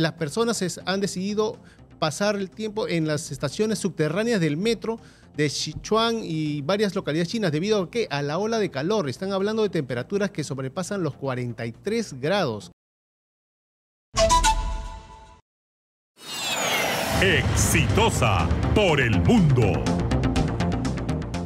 las personas han decidido pasar el tiempo en las estaciones subterráneas del metro de Sichuan y varias localidades chinas debido a que a la ola de calor están hablando de temperaturas que sobrepasan los 43 grados. Exitosa por el mundo.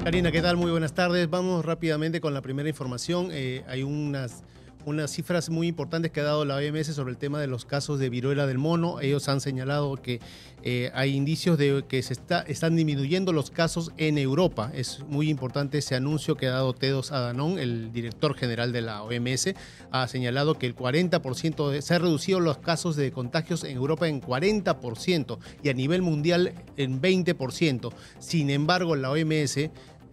Karina, ¿qué tal? Muy buenas tardes. Vamos rápidamente con la primera información. Eh, hay unas unas cifras muy importantes que ha dado la OMS sobre el tema de los casos de viruela del mono. Ellos han señalado que eh, hay indicios de que se están disminuyendo los casos en Europa. Es muy importante ese anuncio que ha dado Tedos Adanón, el director general de la OMS. Ha señalado que el 40% se han reducido los casos de contagios en Europa en 40% y a nivel mundial en 20%. Sin embargo, la OMS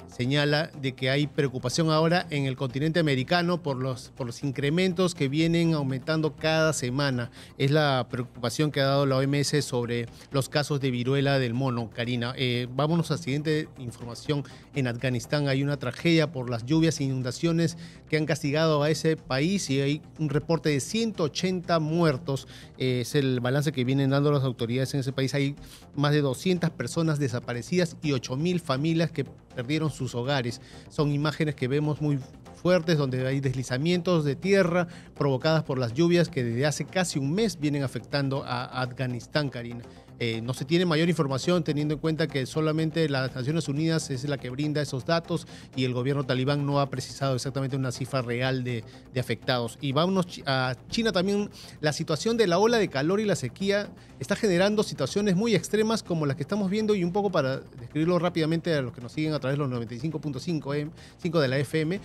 señala de que hay preocupación ahora en el continente americano por los, por los incrementos que vienen aumentando cada semana. Es la preocupación que ha dado la OMS sobre los casos de viruela del mono, Karina. Eh, vámonos a la siguiente información. En Afganistán hay una tragedia por las lluvias e inundaciones que han castigado a ese país y hay un reporte de 180 muertos. Eh, es el balance que vienen dando las autoridades en ese país. Hay más de 200 personas desaparecidas y 8.000 familias que perdieron sus hogares. Son imágenes que vemos muy fuertes donde hay deslizamientos de tierra provocadas por las lluvias que desde hace casi un mes vienen afectando a Afganistán, Karina. Eh, no se tiene mayor información teniendo en cuenta que solamente las Naciones Unidas es la que brinda esos datos y el gobierno talibán no ha precisado exactamente una cifra real de, de afectados. Y vámonos a China también. La situación de la ola de calor y la sequía está generando situaciones muy extremas como las que estamos viendo y un poco para describirlo rápidamente a los que nos siguen a través de los 95.5 em, de la FM,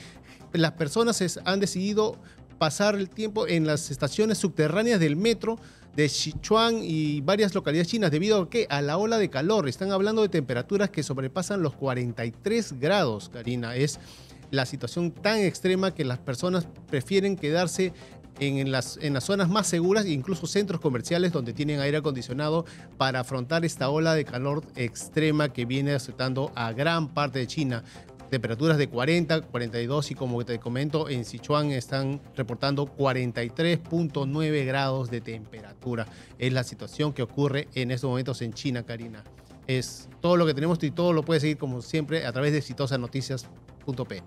las personas han decidido pasar el tiempo en las estaciones subterráneas del metro de Sichuan y varias localidades chinas debido a que a la ola de calor. Están hablando de temperaturas que sobrepasan los 43 grados, Karina. Es la situación tan extrema que las personas prefieren quedarse en las, en las zonas más seguras, e incluso centros comerciales donde tienen aire acondicionado, para afrontar esta ola de calor extrema que viene afectando a gran parte de China temperaturas de 40, 42 y como te comento, en Sichuan están reportando 43.9 grados de temperatura. Es la situación que ocurre en estos momentos en China, Karina. Es todo lo que tenemos y todo lo puedes seguir como siempre a través de exitosanoticias.p.